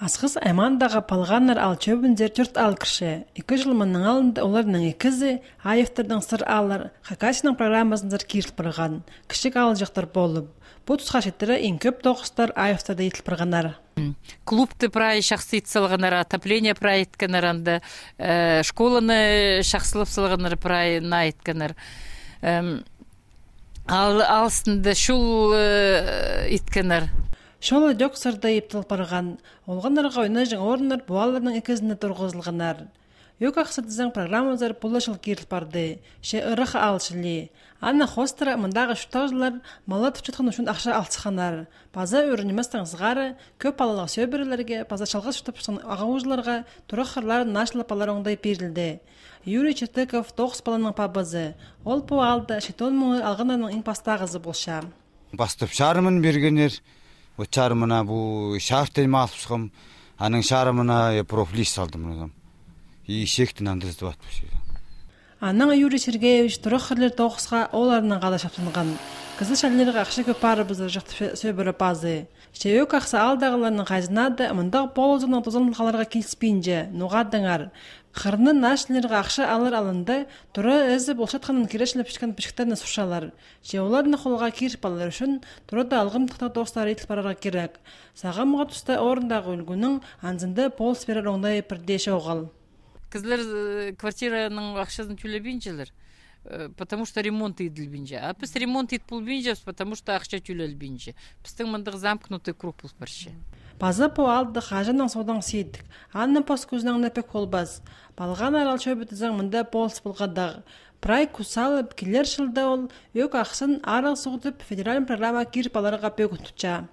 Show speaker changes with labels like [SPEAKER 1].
[SPEAKER 1] Асқыз Аймандаға палғаннар ал чөбіндер жұрт ал кіші. Екі жыл мұның алында оларның екізі айыфтырдың сыр алыр. Хакасиның программасындар киріліп бұрған, Кішік ал жақтар болып. Бұл тұсқа шеттірі ең көп тоқыстар айыфтырды етіліп бұрғанар.
[SPEAKER 2] Клубты прай ет сылғанар, отопление прай еткенаранда, э, школаны шақсылып сылғанар прай на еткенар. Ал шул э, еткенар. Шоны жок сырды ептылпарған,
[SPEAKER 1] олған арға ойна жаңа орынлар буалларның екізіне тұрғызылғанар. Юк ақсыдызың программазар пулышыл барды, ше ырық алшылы. Анна хостыра мындағы шутажлар мала тұпчытқан үшін ақша алсықанар. Паза өрінеместің зғары, көп алалақ сөбірілерге, паза шалға шутапшын ағауызларға тұрақ қырлар нашлапалар оңдай перілді. Юрий Чертыков тоғыз баланың пабызы. Ол пу алды шетон мұңы ең инпастағызы болша.
[SPEAKER 3] Бастып шарымын бергенер, мұна бұл бу шафтен мафсхым аның шары мына профлис салдым мына и шектин андыз батпыш
[SPEAKER 1] Аның юрий сергеевич тұрық қырлер тооксуга ооларынан кала Кызыл акча көп барыбыз жакты сөбөрө пазы. Шеёк акса алдагыларның хазнады мындак полозының тозан халарга килспинже нугадыңар. Қырны нашлерге ақша алыр алынды, тұры әзі болшатқанын керешіліп ішкен сушалар. сұшалар. Жеуларны қолға кершіпалар үшін тұры да алғым тыкта достар айтып барарга керек. Саған муга тұста орындағы үлгінің анзынды полс берер оңдай бірдеші оғал.
[SPEAKER 2] Кызлар э, квартираның ақшасын төлебейін Э, потому что ремонт и иділбенже а біз ремонт для болбенжебіз потому что ақша төлелбенже біздің мындық замкнутый круг болбарше
[SPEAKER 1] Паза по ажынан содан сейдік. Анны пас көзінің нәпек қолбаз. Балған арал шөбітізің мұнда болс болғадағы. Прай кусалып келер шылда ол өк ақсын арал суғытып федерал программа кир баларға бөгін